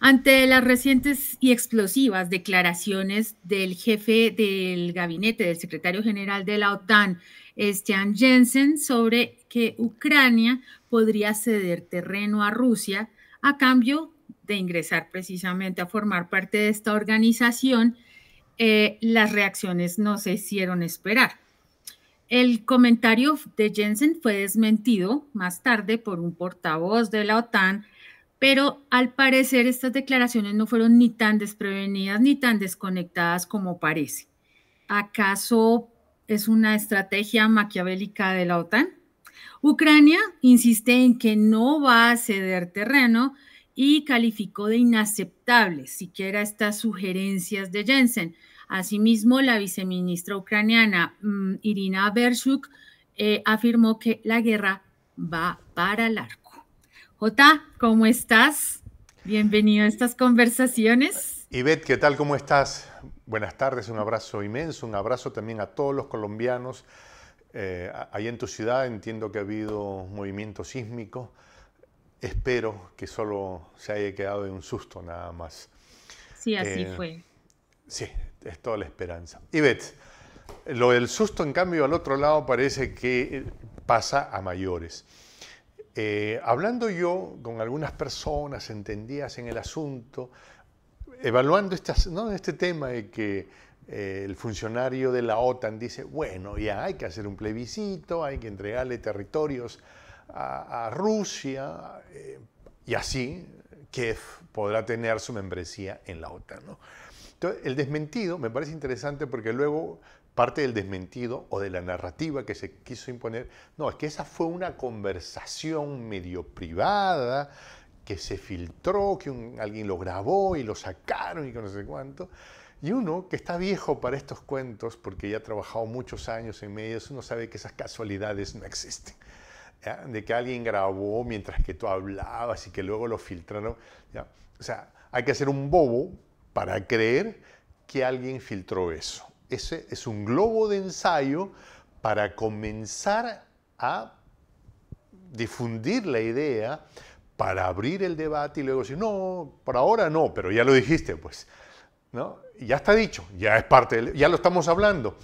Ante las recientes y explosivas declaraciones del jefe del gabinete del secretario general de la OTAN, Stian Jensen, sobre que Ucrania podría ceder terreno a Rusia a cambio de ingresar precisamente a formar parte de esta organización, eh, las reacciones no se hicieron esperar. El comentario de Jensen fue desmentido más tarde por un portavoz de la OTAN pero al parecer estas declaraciones no fueron ni tan desprevenidas ni tan desconectadas como parece. ¿Acaso es una estrategia maquiavélica de la OTAN? Ucrania insiste en que no va a ceder terreno y calificó de inaceptable siquiera estas sugerencias de Jensen. Asimismo, la viceministra ucraniana mm, Irina Bershuk eh, afirmó que la guerra va para largo. ¿cómo estás? Bienvenido a estas conversaciones. Ivette, ¿qué tal? ¿Cómo estás? Buenas tardes, un abrazo inmenso, un abrazo también a todos los colombianos. Eh, ahí en tu ciudad entiendo que ha habido movimiento sísmico. Espero que solo se haya quedado de un susto nada más. Sí, así eh, fue. Sí, es toda la esperanza. Ivette, lo del susto, en cambio, al otro lado parece que pasa a mayores. Eh, hablando yo con algunas personas entendidas en el asunto, evaluando este ¿no? este tema de que eh, el funcionario de la OTAN dice, bueno, ya hay que hacer un plebiscito, hay que entregarle territorios a, Rusia, eh, y así Kiev podrá tener su membresía en la OTAN. Entonces, el desmentido me parece interesante porque luego parte del desmentido o de la narrativa que se quiso imponer. No, es que esa fue una conversación medio privada que se filtró, que alguien lo grabó y lo sacaron y que no sé cuánto. Y uno que está viejo para estos cuentos, porque ya ha trabajado muchos años en medios, uno sabe que esas casualidades no existen. De que alguien grabó mientras que tú hablabas y que luego lo filtraron. ¿ya? O sea, hay que ser un bobo para creer que alguien filtró eso es un globo de ensayo para comenzar a difundir la idea, para abrir el debate y luego decir, no, por ahora no, pero ya lo dijiste, pues, Ya está dicho, ya es parte, ya lo estamos hablando.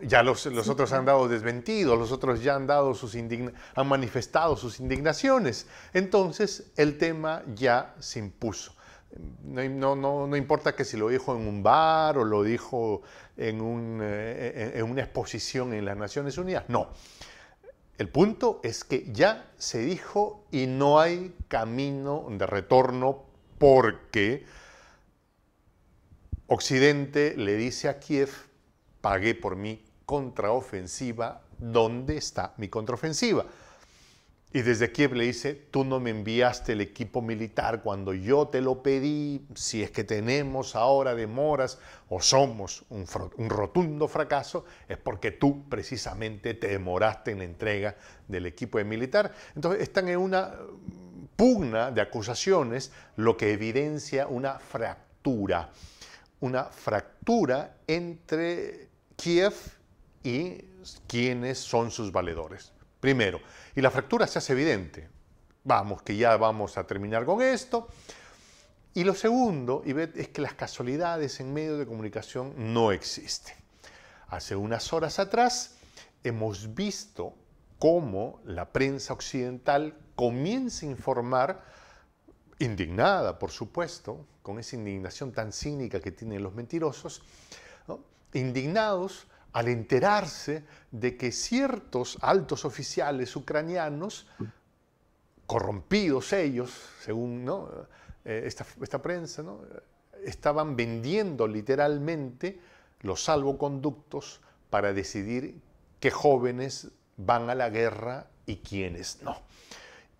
Ya los, otros han dado desmentidos, los otros ya han, dado sus han manifestado sus indignaciones. Entonces, el tema ya se impuso. No, no, importa que si lo dijo en un bar o lo dijo eh, en, en, una exposición en las Naciones Unidas. No. El punto es que ya se dijo y no hay camino de retorno porque Occidente le dice a Kiev, pagué por mi contraofensiva, ¿dónde está mi contraofensiva? Y desde Kiev le dice, tú no me enviaste el equipo militar cuando yo te lo pedí, si es que tenemos ahora demoras o somos un, rotundo fracaso, es porque tú precisamente te demoraste en la entrega del equipo de militar. Entonces están en una mm, pugna de acusaciones, lo que evidencia una fractura, una fractura entre Kiev y quienes son sus valedores primero. Y la fractura se hace evidente. Vamos, que ya vamos a terminar con esto. Y lo segundo, Ivette, es que las casualidades en medios de comunicación no existen. Hace unas horas atrás hemos visto cómo la prensa occidental comienza a informar, indignada por supuesto, con esa indignación tan cínica que tienen los mentirosos, indignados al enterarse de que ciertos altos oficiales ucranianos, corrompidos ellos, según eh, esta, prensa, estaban vendiendo literalmente los salvoconductos para decidir qué jóvenes van a la guerra y quiénes no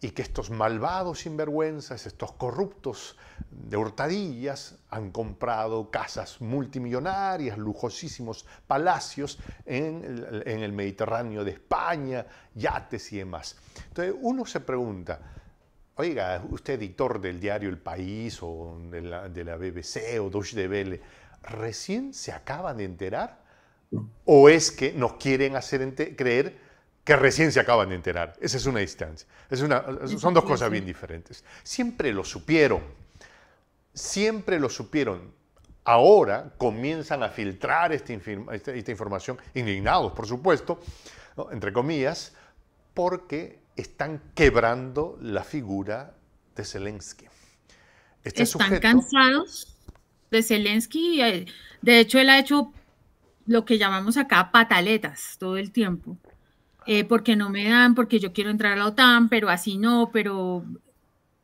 y que estos malvados sinvergüenzas, estos corruptos de hurtadillas, han comprado casas multimillonarias, lujosísimos palacios en el, Mediterráneo de España, yates y demás. Entonces uno se pregunta, oiga, usted editor del diario El País o de la, BBC o Deutsche de Welle, ¿recién se acaban de enterar? ¿O es que nos quieren hacer creer que recién se acaban de enterar. Esa es una distancia. son dos cosas bien diferentes. Siempre lo supieron. Siempre lo supieron. Ahora comienzan a filtrar esta, información, indignados, por supuesto, entre comillas, porque están quebrando la figura de Zelensky. Este están cansados de Zelensky. Eh, de hecho, él ha hecho lo que llamamos acá pataletas todo el tiempo. Eh, porque no me dan, porque yo quiero entrar a la OTAN, pero así no, pero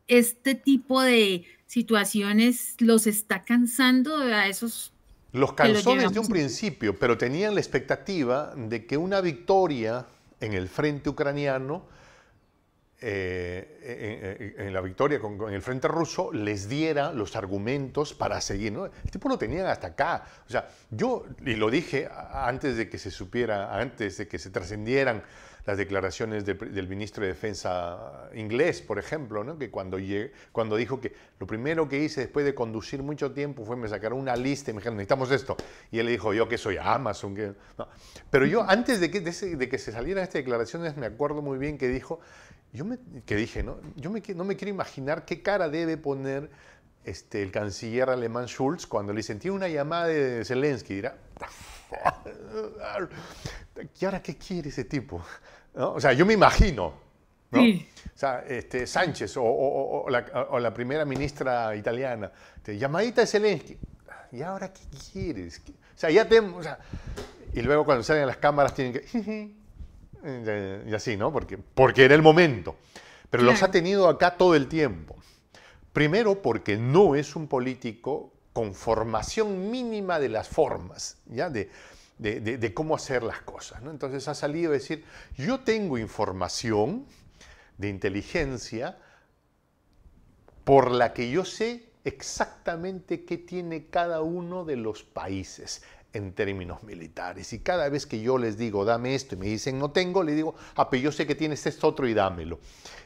este tipo de situaciones los está cansando a esos... Los cansó desde un principio, pero tenían la expectativa de que una victoria en el frente ucraniano eh, en, la victoria con, el frente ruso les diera los argumentos para seguir. El tipo lo tenían hasta acá. O sea, yo, y lo dije antes de que se supiera, antes de que se trascendieran las declaraciones del ministro de Defensa inglés, por ejemplo, que cuando, cuando dijo que lo primero que hice después de conducir mucho tiempo fue me sacar una lista y me dijeron, necesitamos esto. Y él le dijo, yo que soy Amazon. Pero yo, antes de de que se salieran estas declaraciones, me acuerdo muy bien que dijo, yo me, que dije, ¿no? Yo me, no me quiero imaginar qué cara debe poner este, el canciller alemán Schulz cuando le sentí una llamada de Zelensky, dirá, ¿y ahora qué quiere ese tipo? O sea, yo me imagino, ¿no? O sea, este, Sánchez o, la, primera ministra italiana, llamadita de Zelensky, ¿y ahora qué quieres? O sea, ya tenemos, sea, y luego cuando salen las cámaras tienen que, y así, ¿no? Porque, porque era el momento. Pero los ha tenido acá todo el tiempo. Primero porque no es un político con formación mínima de las formas, ¿ya? De, cómo hacer las cosas. Entonces ha salido a decir, yo tengo información de inteligencia por la que yo sé exactamente qué tiene cada uno de los países en términos militares. Y cada vez que yo les digo, dame esto, y me dicen, no tengo, le digo, ah, yo sé que tienes esto otro y dámelo.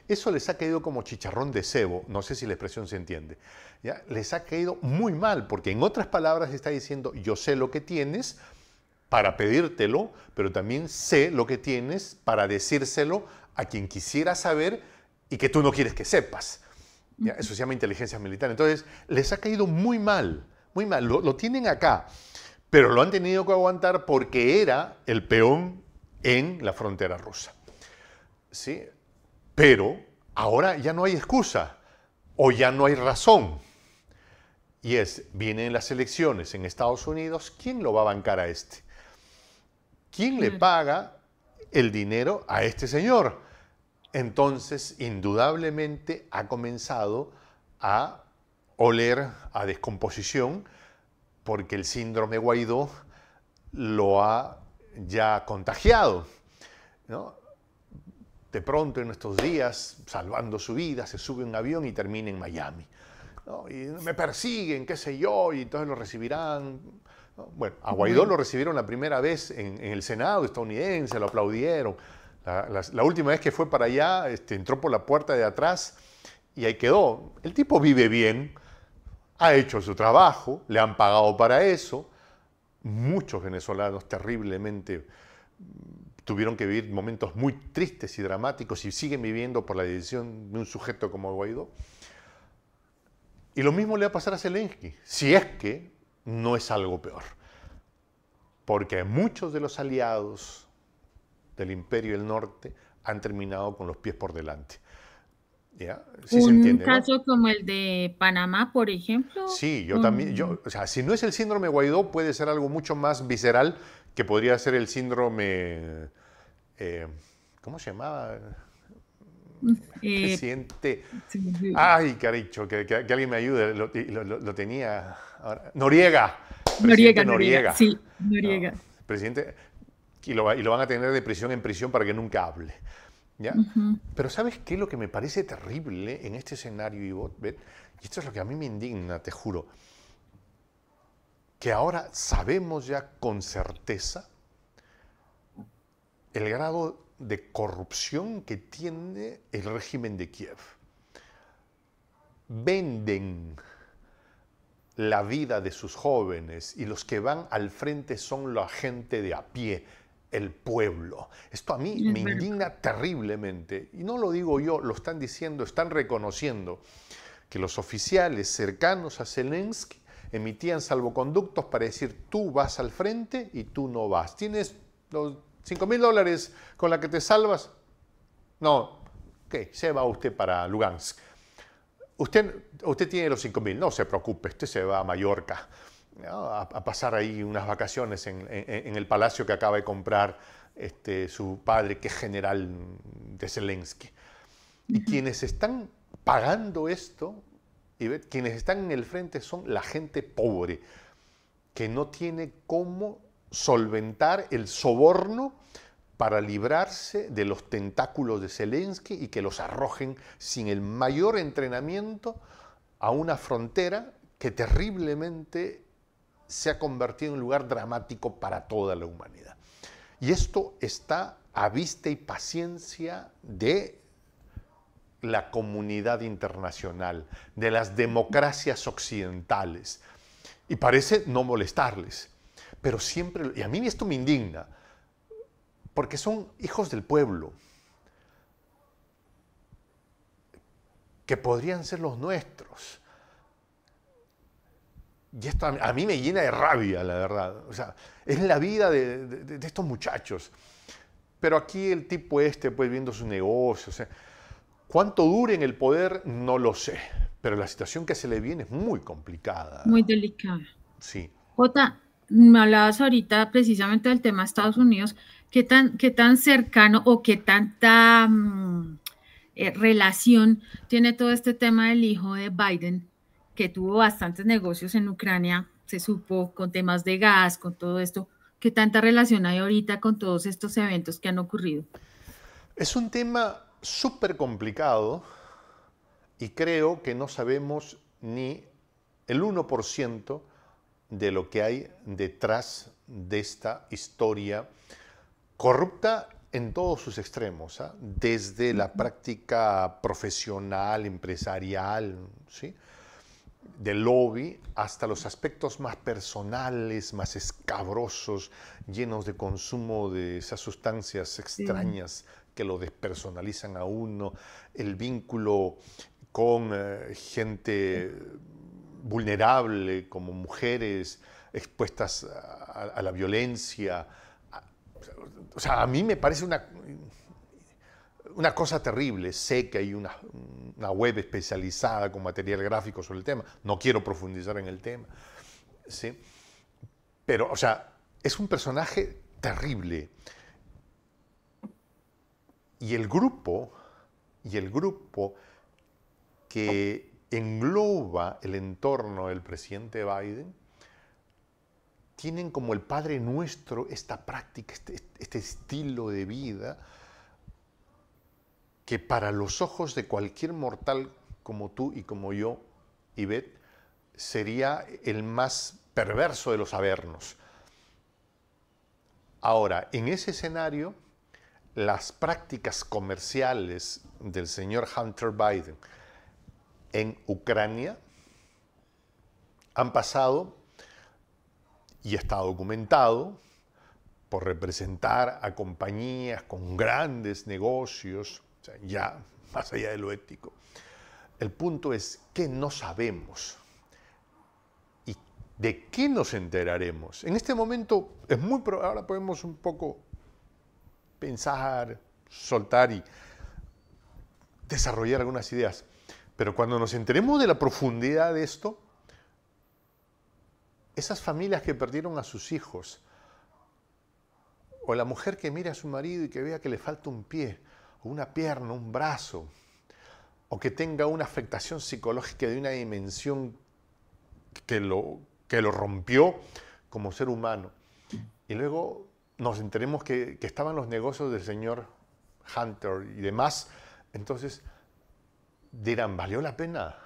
Eso les ha caído como chicharrón de cebo, no sé si la expresión se entiende. ¿ya? Les ha caído muy mal, porque en otras palabras está diciendo, yo sé lo que tienes para pedírtelo, pero también sé lo que tienes para decírselo a quien quisiera saber y que tú no quieres que sepas. ¿ya? Eso se llama inteligencia militar. Entonces, les ha caído muy mal, muy mal. lo tienen acá pero lo han tenido que aguantar porque era el peón en la frontera rusa. ¿Sí? Pero ahora ya no hay excusa o ya no hay razón. Y es, vienen las elecciones en Estados Unidos, ¿quién lo va a bancar a este? ¿Quién le mm. paga el dinero a este señor? Entonces, indudablemente ha comenzado a oler a descomposición porque el síndrome Guaidó lo ha ya contagiado. De pronto en estos días, salvando su vida, se sube un avión y termina en Miami. Y me persiguen, qué sé yo, y entonces lo recibirán. Bueno, a Guaidó lo recibieron la primera vez en, el Senado estadounidense, lo aplaudieron. La, última vez que fue para allá, este, entró por la puerta de atrás y ahí quedó. El tipo vive bien, ha hecho su trabajo, le han pagado para eso. Muchos venezolanos terriblemente mm, tuvieron que vivir momentos muy tristes y dramáticos y siguen viviendo por la decisión de un sujeto como Guaidó. Y lo mismo le va a pasar a Zelensky, si es que no es algo peor. Porque muchos de los aliados del imperio del norte han terminado con los pies por delante sí un caso como el de Panamá, por ejemplo. Sí, yo también, o sea, si no es el síndrome Guaidó, puede ser algo mucho más visceral que podría ser el síndrome, eh, ¿cómo se llamaba? Presidente. Eh, Ay, caricho, que, que, alguien me ayude, lo, tenía. Noriega. Noriega, Noriega. Sí, Noriega. presidente, y lo van a tener de prisión en prisión para que nunca hable. Pero ¿sabes qué? Lo que me parece terrible en este escenario, Ivonne, y esto es lo que a mí me indigna, te juro, que ahora sabemos ya con certeza el grado de corrupción que tiene el régimen de Kiev. Venden la vida de sus jóvenes y los que van al frente son la gente de a pie, el pueblo. Esto a mí me indigna terriblemente. Y no lo digo yo, lo están diciendo, están reconociendo que los oficiales cercanos a Zelensky emitían salvoconductos para decir tú vas al frente y tú no vas. ¿Tienes los 5 mil dólares con la que te salvas? No. que se va usted para Lugansk. Usted, usted tiene los 5 mil, no se preocupe, usted se va a Mallorca a, pasar ahí unas vacaciones en, el palacio que acaba de comprar este, su padre, que es general de Zelensky. Y quienes están pagando esto, y quienes están en el frente son la gente pobre, que no tiene cómo solventar el soborno para librarse de los tentáculos de Zelensky y que los arrojen sin el mayor entrenamiento a una frontera que terriblemente se ha convertido en un lugar dramático para toda la humanidad. Y esto está a vista y paciencia de la comunidad internacional, de las democracias occidentales. Y parece no molestarles, pero siempre, y a mí esto me indigna, porque son hijos del pueblo, que podrían ser los nuestros y esto a mí me llena de rabia, la verdad. O sea, es la vida de, de, estos muchachos. Pero aquí el tipo este, pues viendo su negocio, o sea, cuánto dure en el poder, no lo sé. Pero la situación que se le viene es muy complicada. Muy delicada. Sí. Jota, me hablabas ahorita precisamente del tema de Estados Unidos. ¿Qué tan, qué tan cercano o qué tanta mm, eh, relación tiene todo este tema del hijo de Biden que tuvo bastantes negocios en Ucrania, se supo, con temas de gas, con todo esto. ¿Qué tanta relación hay ahorita con todos estos eventos que han ocurrido? Es un tema súper complicado y creo que no sabemos ni el 1% de lo que hay detrás de esta historia corrupta en todos sus extremos, ¿ah? desde la práctica profesional, empresarial, ¿sí? del lobby hasta los aspectos más personales, más escabrosos, llenos de consumo de esas sustancias extrañas que lo despersonalizan a uno, el vínculo con eh, gente vulnerable como mujeres expuestas a, la violencia. o sea, a mí me parece una, una cosa terrible. Sé que hay una, web especializada con material gráfico sobre el tema. No quiero profundizar en el tema. Pero, o sea, es un personaje terrible. Y el grupo, y el grupo que engloba el entorno del presidente Biden, tienen como el Padre Nuestro esta práctica, este, este estilo de vida, que para los ojos de cualquier mortal como tú y como yo, Ivette, sería el más perverso de los avernos. Ahora, en ese escenario, las prácticas comerciales del señor Hunter Biden en Ucrania han pasado, y está documentado, por representar a compañías con grandes negocios ya más allá de lo ético. El punto es que no sabemos y de qué nos enteraremos. En este momento es muy probable, ahora podemos un poco pensar, soltar y desarrollar algunas ideas. Pero cuando nos enteremos de la profundidad de esto, esas familias que perdieron a sus hijos, o la mujer que mira a su marido y que vea que le falta un pie, una pierna, un brazo, o que tenga una afectación psicológica de una dimensión que lo, que lo rompió como ser humano. Y luego nos enteremos que, estaban los negocios del señor Hunter y demás. Entonces, dirán, ¿valió la pena?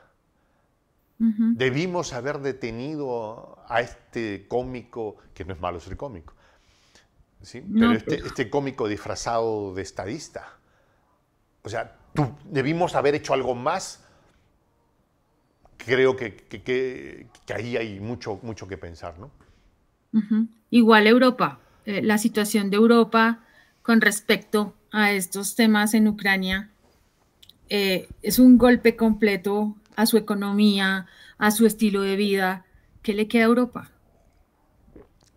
Debimos haber detenido a este cómico, que no es malo ser cómico, ¿sí? Este, pero, este, cómico disfrazado de estadista. O sea, tú, debimos haber hecho algo más. Creo que, ahí hay mucho, mucho que pensar, Igual Europa, eh, la situación de Europa con respecto a estos temas en Ucrania eh, es un golpe completo a su economía, a su estilo de vida. ¿Qué le queda a Europa?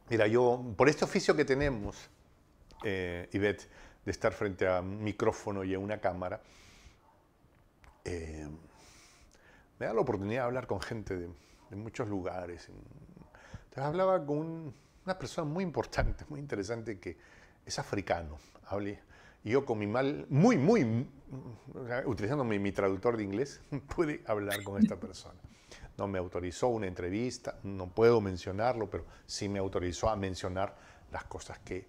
Mira, yo, por este oficio que tenemos, eh, Ivette, de estar frente a un micrófono y a una cámara, eh, me da la oportunidad de hablar con gente de, muchos lugares. Entonces hablaba con una persona muy importante, muy interesante, que es africano. Hablé, y yo con mi mal, muy, muy, utilizando mi, mi traductor de inglés, pude hablar con esta persona. No me autorizó una entrevista, no puedo mencionarlo, pero sí me autorizó a mencionar las cosas que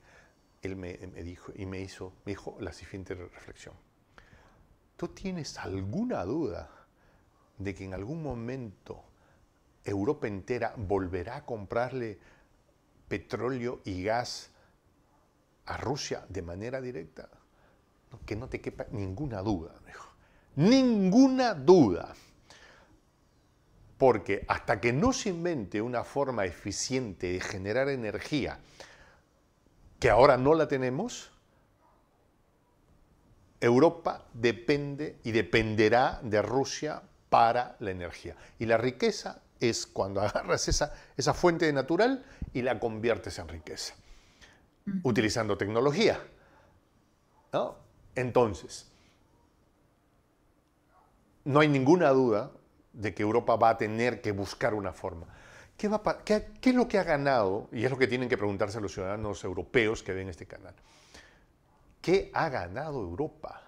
él me, dijo y me hizo, me dijo la siguiente reflexión. ¿Tú tienes alguna duda de que en algún momento Europa entera volverá a comprarle petróleo y gas a Rusia de manera directa? que no te quepa ninguna duda, me dijo. Ninguna duda. Porque hasta que no se invente una forma eficiente de generar energía, que ahora no la tenemos, Europa depende y dependerá de Rusia para la energía. Y la riqueza es cuando agarras esa, fuente de natural y la conviertes en riqueza, utilizando tecnología. Entonces, no hay ninguna duda de que Europa va a tener que buscar una forma. ¿qué, es lo que ha ganado? Y es lo que tienen que preguntarse los ciudadanos europeos que ven este canal. ¿Qué ha ganado Europa?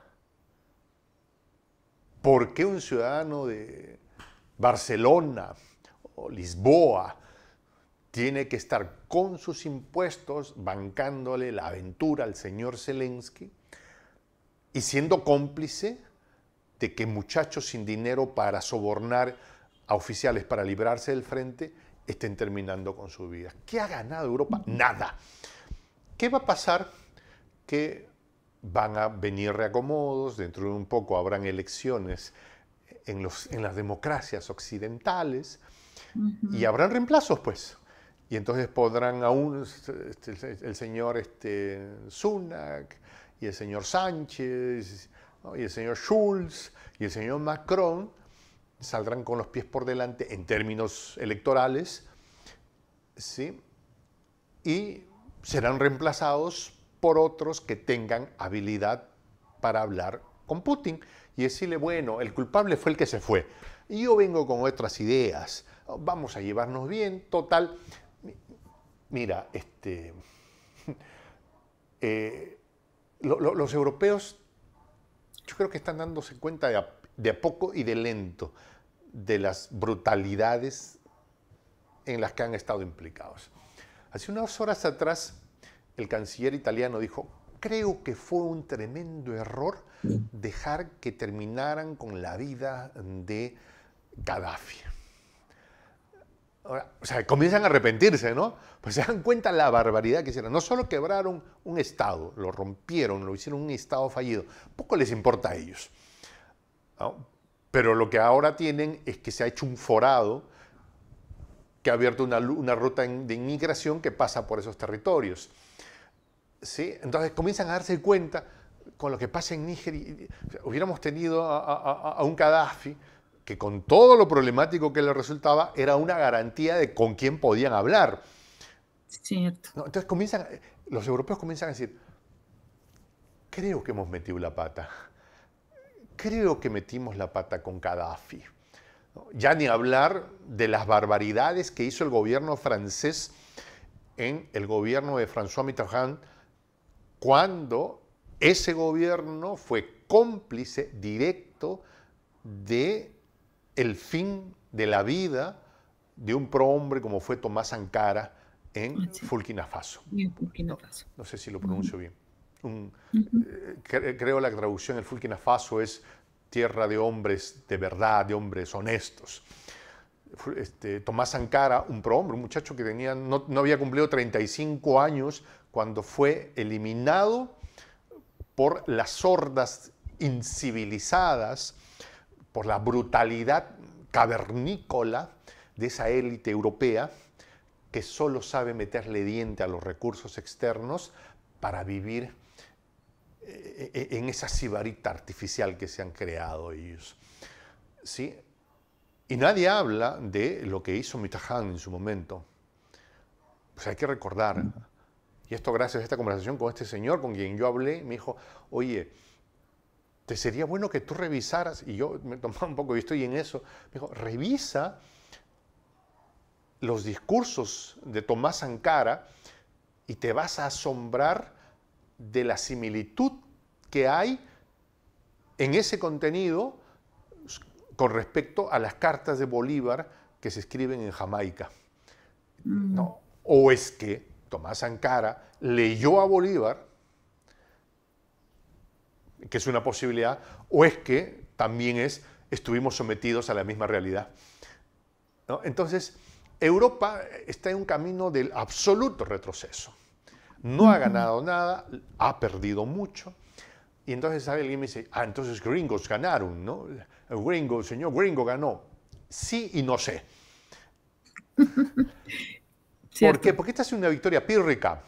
¿Por qué un ciudadano de Barcelona o Lisboa tiene que estar con sus impuestos bancándole la aventura al señor Zelensky y siendo cómplice de que muchachos sin dinero para sobornar a oficiales para librarse del frente estén terminando con su vida. ¿Qué ha ganado Europa? Nada. ¿Qué va a pasar? Que van a venir reacomodos, dentro de un poco habrán elecciones en, los, en las democracias occidentales y habrán reemplazos, pues. Y entonces podrán aún este, el señor este, Sunak y el señor Sánchez y el señor Schulz y el señor Macron saldrán con los pies por delante en términos electorales, y serán reemplazados por otros que tengan habilidad para hablar con Putin y decirle, bueno, el culpable fue el que se fue. yo vengo con otras ideas, vamos a llevarnos bien, total. Mira, este, eh, los europeos yo creo que están dándose cuenta de a poco y de lento de las brutalidades en las que han estado implicados. Hace unas horas atrás, el canciller italiano dijo, creo que fue un tremendo error dejar que terminaran con la vida de Gaddafi. o sea, comienzan a arrepentirse, ¿no? Pues se dan cuenta la barbaridad que hicieron. No solo quebraron un Estado, lo rompieron, lo hicieron un Estado fallido. Poco les importa a ellos. Pero lo que ahora tienen es que se ha hecho un forado que ha abierto una, ruta de inmigración que pasa por esos territorios. ¿Sí? Entonces comienzan a darse cuenta con lo que pasa en Níger. Hubiéramos tenido a, un Gaddafi que con todo lo problemático que le resultaba era una garantía de con quién podían hablar. Cierto. entonces comienzan, los europeos comienzan a decir, creo que hemos metido la pata creo que metimos la pata con Gaddafi. Ya ni hablar de las barbaridades que hizo el gobierno francés en el gobierno de François Mitterrand cuando ese gobierno fue cómplice directo de el fin de la vida de un prohombre como fue Tomás Ankara en Fulkina Faso. no sé si lo pronuncio bien. Eh, creo la traducción del Fulkina Faso es tierra de hombres de verdad, de hombres honestos. Este, Tomás ankara un prohombre, un muchacho que tenía, no, no, había cumplido 35 años cuando fue eliminado por las hordas incivilizadas, por la brutalidad cavernícola de esa élite europea que solo sabe meterle diente a los recursos externos para vivir e, e, en esa sibarita artificial que se han creado ellos. ¿Sí? Y nadie habla de lo que hizo Mitahan en su momento. Pues hay que recordar, y esto gracias a esta conversación con este señor con quien yo hablé, me dijo, oye, te sería bueno que tú revisaras, y yo me tomaba un poco, y estoy en eso, me dijo, revisa los discursos de Tomás Ankara y te vas a asombrar de la similitud que hay en ese contenido con respecto a las cartas de Bolívar que se escriben en Jamaica. Mm. O es que Tomás Ankara leyó a Bolívar, que es una posibilidad, o es que también es, estuvimos sometidos a la misma realidad. Entonces, Europa está en un camino del absoluto retroceso no ha ganado nada, ha perdido mucho. Y entonces alguien me dice, ah, entonces gringos ganaron, ¿no? El gringo, señor gringo ganó. Sí y no sé. ¿Por qué? Porque esta es una victoria pírrica.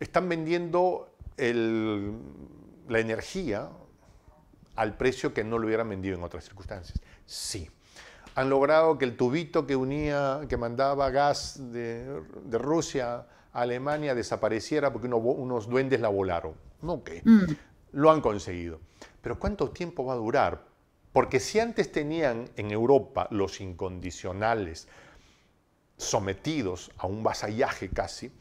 Están vendiendo la energía al precio que no lo hubieran vendido en otras circunstancias. Sí. Han logrado que el tubito que unía, que mandaba gas de, de Rusia Alemania desapareciera porque unos duendes la volaron. Ok, mm. lo han conseguido. Pero ¿cuánto tiempo va a durar? Porque si antes tenían en Europa los incondicionales sometidos a un vasallaje casi,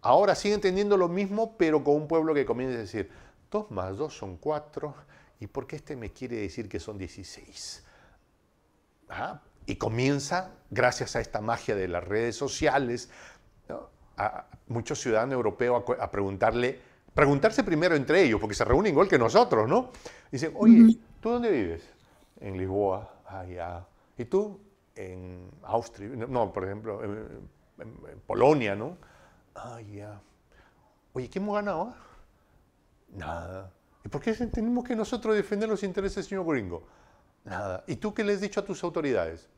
ahora siguen teniendo lo mismo, pero con un pueblo que comienza a decir, 2 más 2 son cuatro ¿y por qué este me quiere decir que son 16? Ah, y comienza, gracias a esta magia de las redes sociales, a muchos ciudadanos europeos a, preguntarle, preguntarse primero entre ellos, porque se reúnen igual que nosotros, ¿no? Dicen, oye, ¿tú dónde vives? En Lisboa, allá. ¿Y tú? En Austria, no, por ejemplo, en, Polonia, ¿no? Allá. Oye, ¿qué hemos ganado? Ah? Nada. ¿Y por qué tenemos que nosotros defender los intereses del señor gringo? Nada. ¿Y tú qué le has dicho a tus autoridades?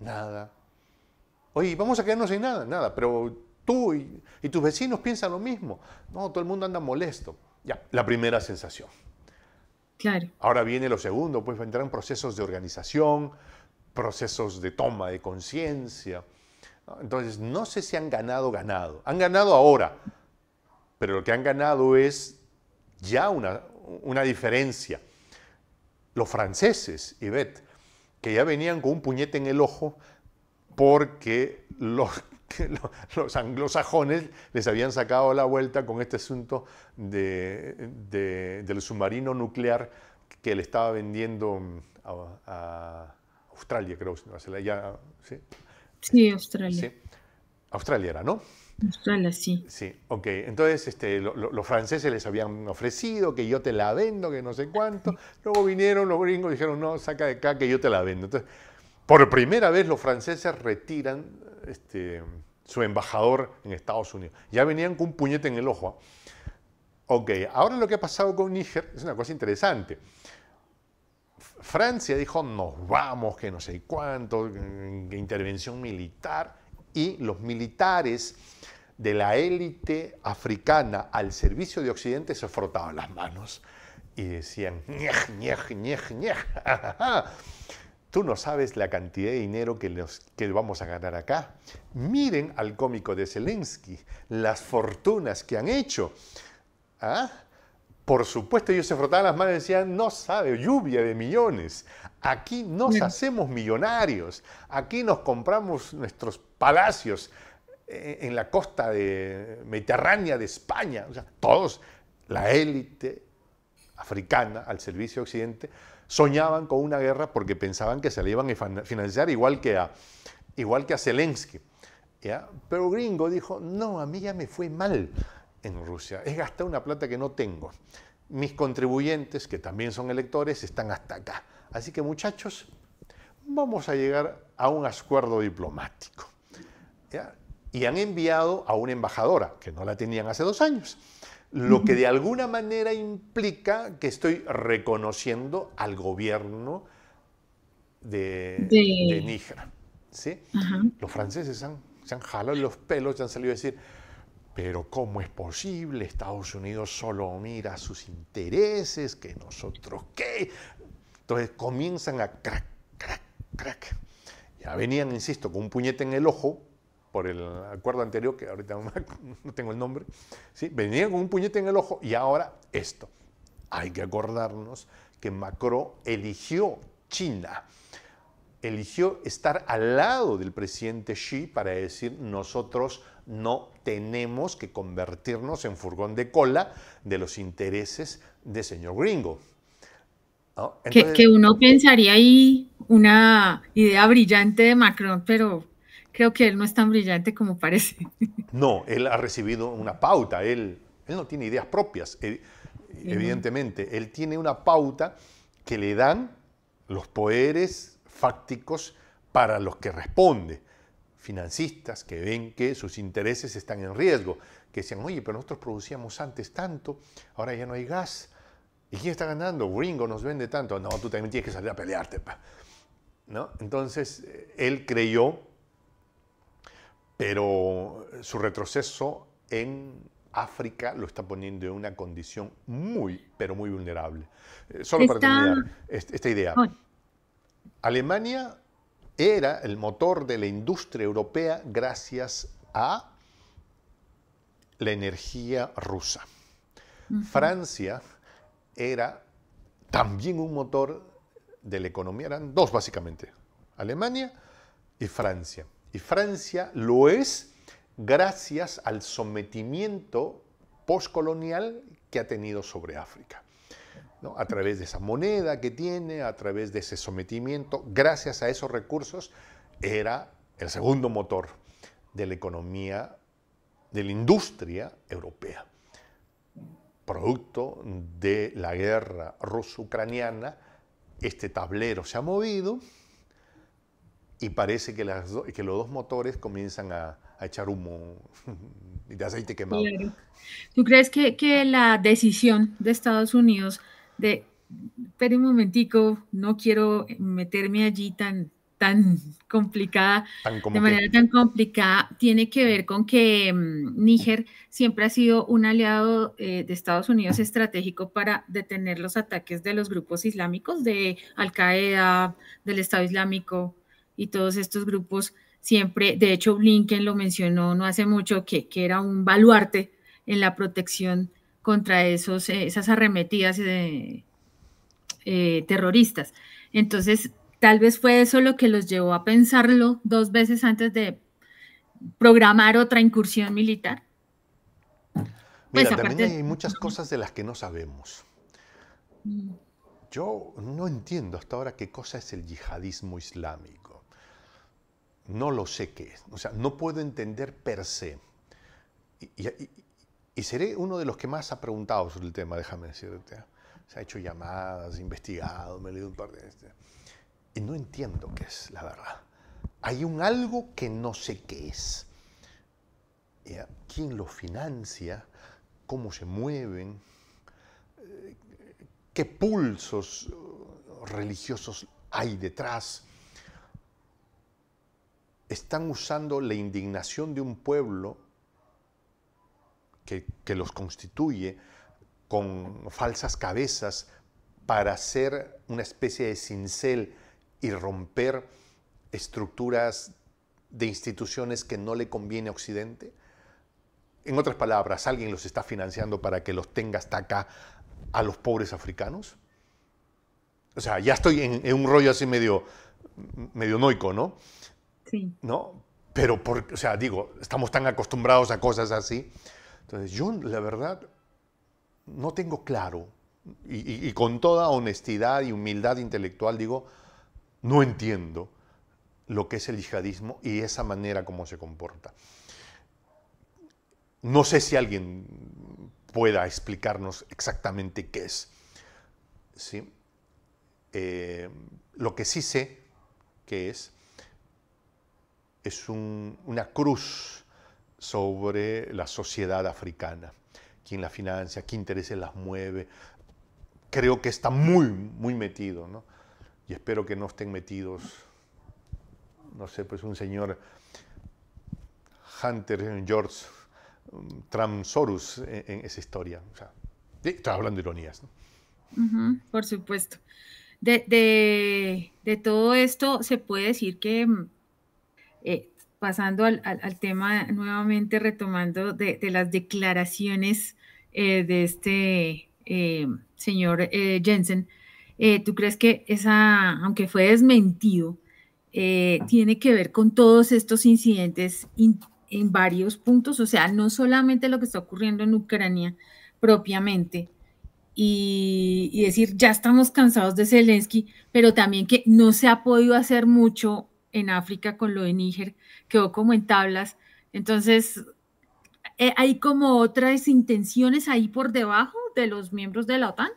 Nada. Oye, ¿vamos a quedarnos sin nada? Nada, pero Tú y, tus vecinos piensan lo mismo. No, todo el mundo anda molesto. Ya, la primera sensación. Claro. Ahora viene lo segundo, pues vendrán procesos de organización, procesos de toma de conciencia. Entonces, no sé si han ganado, ganado. Han ganado ahora, pero lo que han ganado es ya una, una diferencia. Los franceses, Yvette, que ya venían con un puñete en el ojo porque los los anglosajones les habían sacado la vuelta con este asunto del submarino nuclear que le estaba vendiendo mm, a, Australia, creo, ¿sí? Australia. Australia era, ¿no? Australia, sí. Sí, ok. Entonces este, los franceses les habían ofrecido que yo te la vendo, que no sé cuánto. Luego vinieron los gringos y dijeron, no, saca de acá que yo te la vendo. Entonces, por primera vez los franceses retiran este, su embajador en Estados Unidos. Ya venían con un puñete en el ojo. ¿ah? Ok, ahora lo que ha pasado con Níger es una cosa interesante. Francia dijo, nos vamos, que no sé cuánto, intervención militar, y los militares de la élite africana al servicio de Occidente se frotaban las manos y decían, ñej, ñej, ñej, ñej. Tú no sabes la cantidad de dinero que, los, que vamos a ganar acá. Miren al cómico de Zelensky, las fortunas que han hecho. ¿Ah? Por supuesto, ellos se frotaban las manos y decían, no sabe, lluvia de millones. Aquí nos hacemos millonarios, aquí nos compramos nuestros palacios eh, en la costa de mediterránea de España. todos, la élite, africana al servicio Occidente, soñaban con una guerra porque pensaban que se la iban a financiar igual que a, igual que a Zelensky. ¿ya? Pero Gringo dijo, no, a mí ya me fue mal en Rusia, es gastar una plata que no tengo. Mis contribuyentes, que también son electores, están hasta acá. Así que muchachos, vamos a llegar a un acuerdo diplomático. Y han enviado a una embajadora, que no la tenían hace dos años lo que de alguna manera implica que estoy reconociendo al gobierno de, Níger. Los franceses se han jalado los pelos y han salido a decir, pero ¿cómo es posible? Estados Unidos solo mira sus intereses, que nosotros qué. Entonces comienzan a crack, crack, crack. Ya venían, insisto, con un puñete en el ojo, por el acuerdo anterior, que ahorita no tengo el nombre, ¿sí? venían con un puñete en el ojo y ahora esto. Hay que acordarnos que Macron eligió China, eligió estar al lado del presidente Xi para decir nosotros no tenemos que convertirnos en furgón de cola de los intereses de señor gringo. que uno pensaría ahí una idea brillante de Macron, pero creo que él no es tan brillante como parece. No, él ha recibido una pauta, él, no tiene ideas propias, eh, evidentemente, él tiene una pauta que le dan los poderes fácticos para los que responde. Financistas que ven que sus intereses están en riesgo, que decían, oye, pero nosotros producíamos antes tanto, ahora ya no hay gas. ¿Y quién está ganando? Gringo nos vende tanto. No, tú también tienes que salir a pelearte. ¿No? Entonces, eh, él creyó pero su retroceso en África lo está poniendo en una condición muy, pero muy vulnerable. Eh, solo para terminar esta idea. Alemania era el motor de la industria europea gracias a la energía rusa. Francia era también un motor de la economía, eran dos básicamente, Alemania y Francia. Y Francia lo es gracias al sometimiento postcolonial que ha tenido sobre África. A través de esa moneda que tiene, a través de ese sometimiento, gracias a esos recursos, era el segundo motor de la economía, de la industria europea. Producto de la guerra ruso-ucraniana, este tablero se ha movido, y parece que, las que los dos motores comienzan a, echar humo de aceite quemado. ¿Tú crees que, la decisión de Estados Unidos de, espera un momentico, no quiero meterme allí tan, tan complicada, de manera tan complicada, tiene que ver con que mm, Níger siempre ha sido un aliado eh, de Estados Unidos estratégico para detener los ataques de los grupos islámicos, de Al-Qaeda, del Estado Islámico, y todos estos grupos siempre, de hecho Blinken lo mencionó no hace mucho, que, era un baluarte en la protección contra esos, eh, esas arremetidas eh, terroristas. Entonces, tal vez fue eso lo que los llevó a pensarlo dos veces antes de programar otra incursión militar. Pues también hay muchas cosas de las que no sabemos. Mm. Yo no entiendo hasta ahora qué cosa es el yihadismo islámico no lo sé qué es, o sea, no puedo entender per se. Y, seré uno de los que más ha preguntado sobre el tema, déjame decirte. Se ha hecho llamadas, investigado, me he leído un par de... Este. Y no entiendo qué es, la verdad. Hay un algo que no sé qué es. ¿Quién lo financia? ¿Cómo se mueven? Eh, ¿Qué pulsos religiosos hay detrás? están usando la indignación de un pueblo que, los constituye con falsas cabezas para hacer una especie de cincel y romper estructuras de instituciones que no le conviene a Occidente? En otras palabras, ¿alguien los está financiando para que los tenga hasta acá a los pobres africanos? O sea, ya estoy en, en un rollo así medio, medio noico, ¿no? ¿No? Pero, por, o sea, digo, estamos tan acostumbrados a cosas así. Entonces, yo, la verdad, no tengo claro, y, con toda honestidad y humildad intelectual digo, no entiendo lo que es el yihadismo y esa manera como se comporta. No sé si alguien pueda explicarnos exactamente qué es. ¿sí? Eh, lo que sí sé que es es una cruz sobre la sociedad africana. Quién la financia, qué intereses las mueve. Creo que está muy, muy metido, ¿no? Y espero que no estén metidos, no sé, pues un señor Hunter George um, Trump e, en, esa historia. O sea, estaba hablando de ironías, ¿no? por supuesto. de todo esto se puede decir que mm, eh, pasando al, tema nuevamente, retomando de, las declaraciones eh, de este eh, señor Jensen, ¿tú crees que esa, aunque fue desmentido, tiene que ver con todos estos incidentes en varios puntos? O sea, no solamente lo que está ocurriendo en Ucrania propiamente, y, y, decir, ya estamos cansados de Zelensky, pero también que no se ha podido hacer mucho en África con lo de Níger, quedó como en tablas. Entonces, eh, ¿hay como otras intenciones ahí por debajo de los miembros de la OTAN?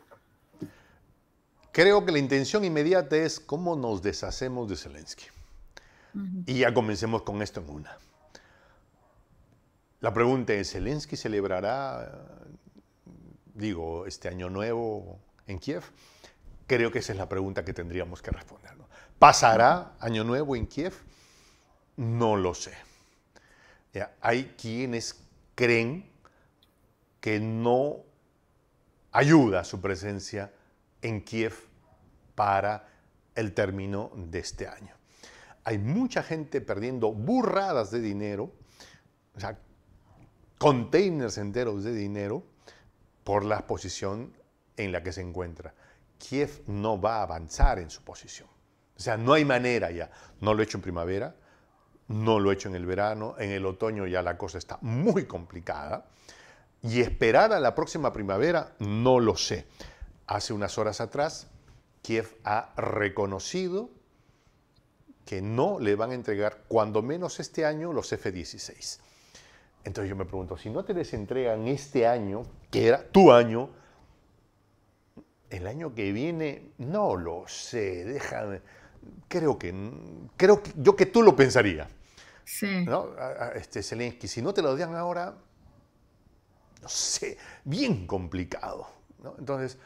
Creo que la intención inmediata es cómo nos deshacemos de Zelensky. Y ya comencemos con esto en una. La pregunta es, ¿Zelensky celebrará, digo, este año nuevo en Kiev? Creo que esa es la pregunta que tendríamos que responder. ¿Pasará Año Nuevo en Kiev? No lo sé. Hay quienes creen que no ayuda su presencia en Kiev para el término de este año. Hay mucha gente perdiendo burradas de dinero, o sea, containers enteros de dinero por la posición en la que se encuentra. Kiev no va a avanzar en su posición. O sea, no hay manera ya. No lo he hecho en primavera, no lo he hecho en el verano, en el otoño ya la cosa está muy complicada. Y esperar a la próxima primavera, no lo sé. Hace unas horas atrás, Kiev ha reconocido que no le van a entregar, cuando menos este año, los F-16. Entonces yo me pregunto, si no te les entregan este año, que era tu año, el año que viene, no lo sé, déjame creo que, creo que, yo que tú lo pensaría. Sí. ¿no? Este, Zelensky, si no te lo dan ahora, no sé, bien complicado. ¿no? Entonces,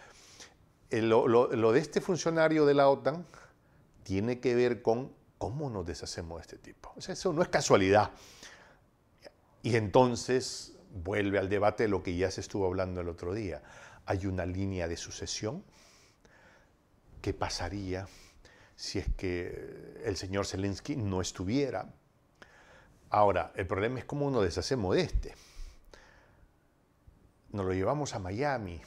eh, lo, de este funcionario de la OTAN tiene que ver con cómo nos deshacemos de este tipo. sea, eso no es casualidad. Y entonces vuelve al debate lo que ya se estuvo hablando el otro día. Hay una línea de sucesión que pasaría si es que el señor Zelensky no estuviera. Ahora, el problema es cómo nos deshacemos de este. Nos lo llevamos a Miami,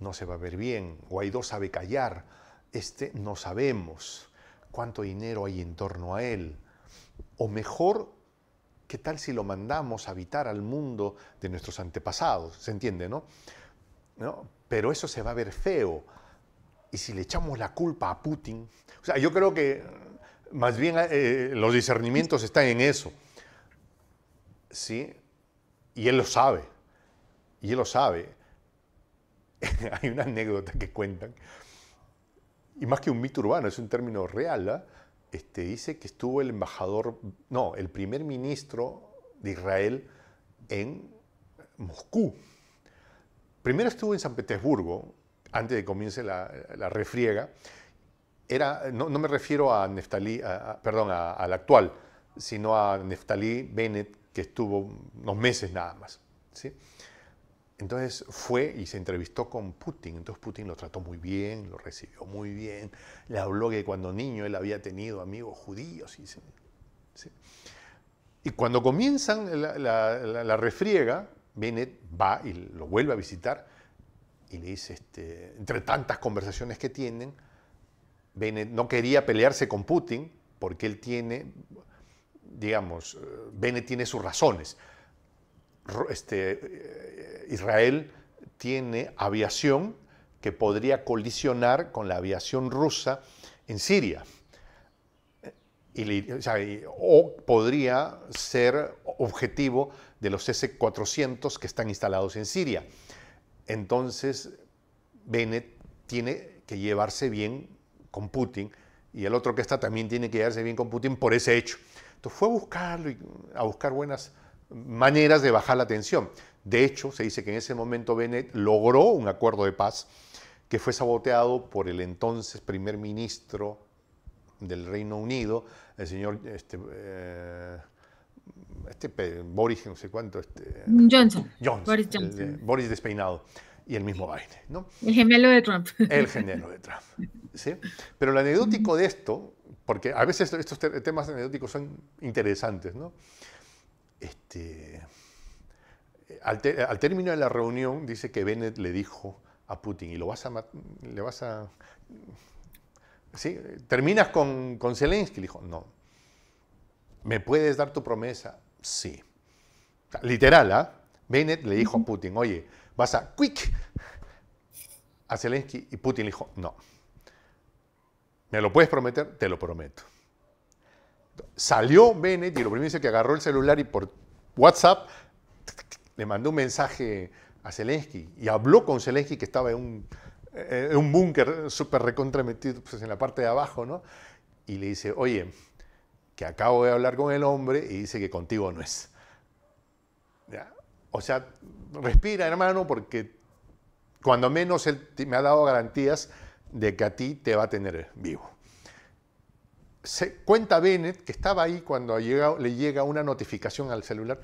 no se va a ver bien, Guaidó sabe callar, este no sabemos cuánto dinero hay en torno a él. O mejor, ¿qué tal si lo mandamos a habitar al mundo de nuestros antepasados? ¿Se entiende, no? ¿No? Pero eso se va a ver feo y si le echamos la culpa a Putin. O sea, yo creo que eh, más bien eh, los discernimientos están en eso. ¿Sí? Y él lo sabe. Y él lo sabe. Hay una anécdota que cuentan. Y más que un mito urbano, es un término real. ¿ah? Este, dice que estuvo el embajador, no, el primer ministro de Israel en Moscú. Primero estuvo en San Petersburgo, antes de que comience la, refriega, era, no, no, me refiero a Neftalí, a, a, perdón, al actual, sino a Neftalí Bennett, que estuvo unos meses nada más. ¿sí? Entonces fue y se entrevistó con Putin. Entonces Putin lo trató muy bien, lo recibió muy bien. Le habló que cuando niño él había tenido amigos judíos. Y, cuando comienzan la, la refriega, Bennett va y lo vuelve a visitar y le dice, este, entre tantas conversaciones que tienen, Bene no quería pelearse con Putin porque él tiene, digamos, eh, Bene tiene sus razones. Este, eh, Israel tiene aviación que podría colisionar con la aviación rusa en Siria. o, o podría ser objetivo de los S-400 que están instalados en Siria. Entonces, Bennett tiene que llevarse bien con Putin y el otro que está también tiene que llevarse bien con Putin por ese hecho. Entonces fue a buscarlo y a buscar buenas maneras de bajar la tensión. De hecho, se dice que en ese momento Bennett logró un acuerdo de paz que fue saboteado por el entonces primer ministro del Reino Unido, el señor este, eh, este Boris, no sé cuánto, este, Johnson. Boris Johnson. despeinado y el mismo baile El gemelo de Trump. El gemelo de Trump, Pero lo anecdótico de esto, porque a veces estos temas anecdóticos son interesantes, ¿no? Este, al, término de la reunión dice que Bennett le dijo a Putin, y lo vas a... Le vas a ¿sí? ¿Terminas con, con Zelensky? Le dijo, no, ¿me puedes dar tu promesa? Sí. Literal, ¿ah? Bennett le dijo a Putin, oye, vas a quick a Zelensky y Putin le dijo, no. ¿Me lo puedes prometer? Te lo prometo. Salió Bennett y lo primero dice que agarró el celular y por WhatsApp le mandó un mensaje a Zelensky y habló con Zelensky que estaba en un, eh, búnker súper recontrametido pues, en la parte de abajo, ¿no? Y le dice, oye, que acabo de hablar con el hombre y dice que contigo no es. O sea, respira, hermano, porque cuando menos él me ha dado garantías de que a ti te va a tener vivo. Se cuenta Bennett que estaba ahí cuando le llega una notificación al celular,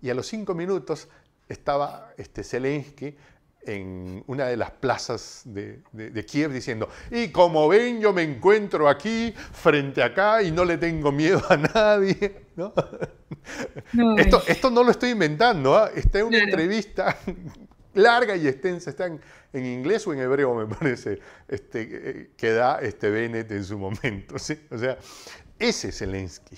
y a los cinco minutos estaba este, Zelensky en una de las plazas de, Kiev diciendo, y como ven, yo me encuentro aquí, frente acá, y no le tengo miedo a nadie. esto, no lo estoy inventando, esta ¿ah? está una entrevista larga y extensa, está en, inglés o en hebreo, me parece, este, que da este Bennett en su momento. O sea, ese es Zelensky.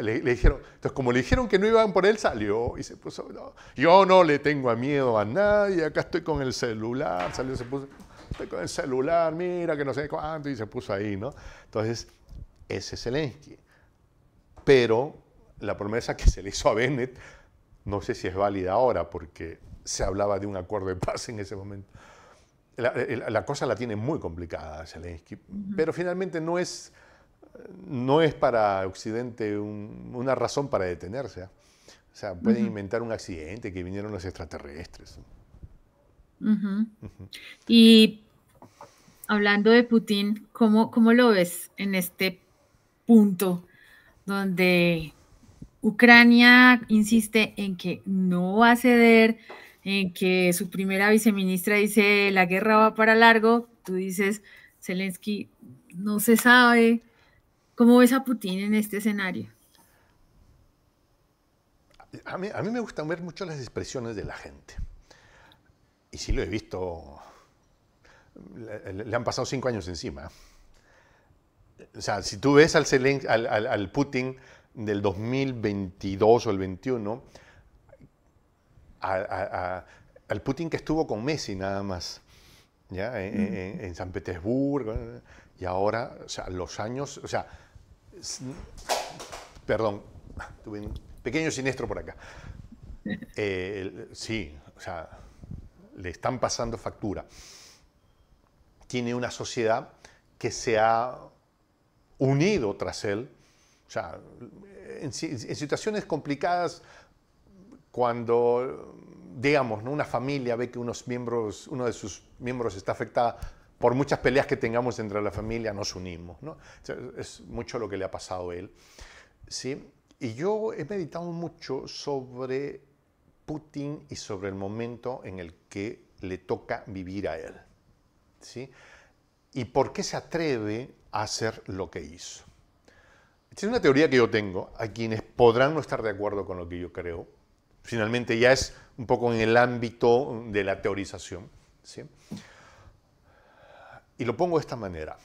Le, dijeron, entonces como le dijeron que no iban por él, salió y se puso, yo oh, no le tengo miedo a nadie, acá estoy con el celular, salió, se puso, estoy con el celular, mira que no sé cuánto, y se puso ahí, ¿no? Entonces, ese es Zelensky. Pero la promesa que se le hizo a Bennett, no sé si es válida ahora, porque se hablaba de un acuerdo de paz en ese momento. La, eh, cosa la tiene muy complicada Zelensky, pero finalmente no es no es para Occidente una razón para detenerse. ¿ah? O sea, pueden inventar un accidente, que vinieron los extraterrestres. Y hablando de Putin, ¿cómo, ¿cómo lo ves en este punto donde Ucrania insiste en que no va a ceder, en que su primera viceministra dice la guerra va para largo? Tú dices, Zelensky, no se sabe, ¿Cómo ves a Putin en este escenario? A mí, me gustan ver mucho las expresiones de la gente. Y sí lo he visto, le, han pasado cinco años encima. O sea, si tú ves al, Putin del 2022 o el 21, al Putin que estuvo con Messi nada más, ¿ya? en San Petersburgo, y ahora, sea, los años, o sea, perdón, tuve un pequeño siniestro por acá. Eh, sí, o sea, le están pasando factura. Tiene una sociedad que se ha unido tras él. O sea, en, situaciones complicadas, cuando digamos, una familia ve que unos miembros, uno de sus miembros está afectado, por muchas peleas que tengamos entre la familia, nos unimos. Es mucho lo que le ha pasado a él. ¿sí? Y yo he meditado mucho sobre Putin y sobre el momento en el que le toca vivir a él. ¿sí? ¿Y por qué se atreve a hacer lo que hizo? es una teoría que yo tengo. A quienes podrán no estar de acuerdo con lo que yo creo, finalmente ya es un poco en el ámbito de la teorización. ¿sí? Y lo pongo de esta manera.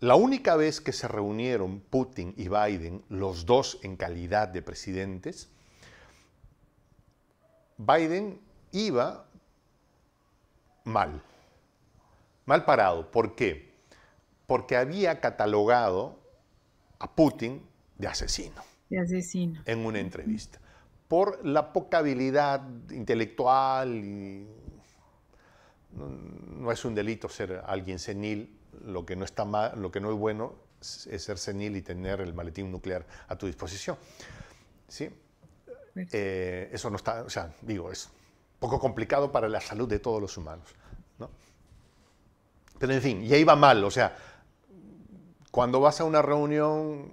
La única vez que se reunieron Putin y Biden, los dos en calidad de presidentes, Biden iba mal, mal parado. ¿Por qué? Porque había catalogado a Putin de asesino. De asesino. En una entrevista. Por la poca habilidad intelectual y no es un delito ser alguien senil, lo que no, está mal, lo que no es bueno es ser senil y tener el maletín nuclear a tu disposición. ¿Sí? Eh, eso no está, o sea, digo, es poco complicado para la salud de todos los humanos. Pero en fin, ya iba mal, o sea, cuando vas a una reunión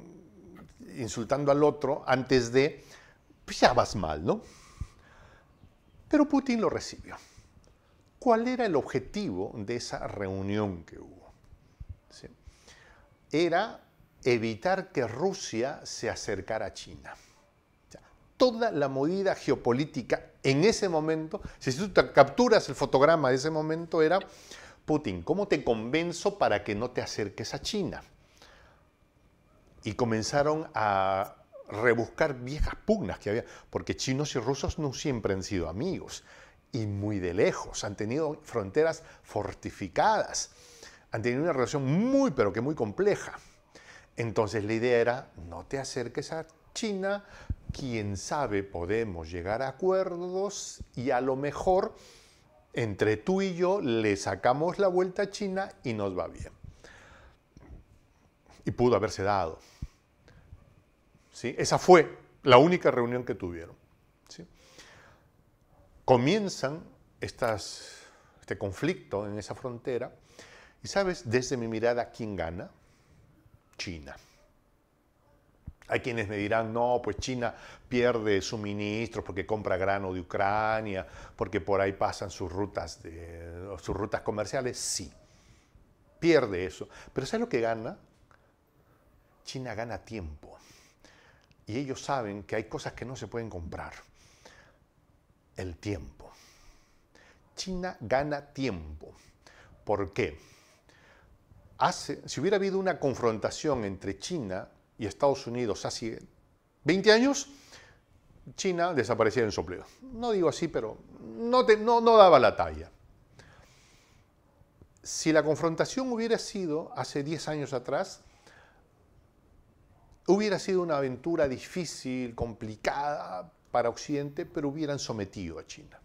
insultando al otro antes de, pues ya vas mal, ¿no? Pero Putin lo recibió. ¿Cuál era el objetivo de esa reunión que hubo? Era evitar que Rusia se acercara a China. toda la movida geopolítica en ese momento, si tú capturas el fotograma de ese momento, era Putin, ¿cómo te convenzo para que no te acerques a China? Y comenzaron a rebuscar viejas pugnas que había, porque chinos y rusos no siempre han sido amigos y muy de lejos, han tenido fronteras fortificadas, han tenido una relación muy, pero que muy compleja. Entonces la idea era, no te acerques a China, quién sabe, podemos llegar a acuerdos y a lo mejor entre tú y yo le sacamos la vuelta a China y nos va bien. Y pudo haberse dado. ¿Sí? Esa fue la única reunión que tuvieron comienzan este conflicto en esa frontera y sabes, desde mi mirada, ¿quién gana? China. Hay quienes me dirán, no, pues China pierde suministros porque compra grano de Ucrania, porque por ahí pasan sus rutas, de, sus rutas comerciales. Sí, pierde eso. Pero ¿sabes lo que gana? China gana tiempo. Y ellos saben que hay cosas que no se pueden comprar el tiempo. China gana tiempo. ¿Por qué? si hubiera habido una confrontación entre China y Estados Unidos hace 20 años, China desaparecía en sopleo. No digo así, pero no, no daba la talla. Si la confrontación hubiera sido hace 10 años atrás, hubiera sido una aventura difícil, complicada, para Occidente, pero hubieran sometido a China.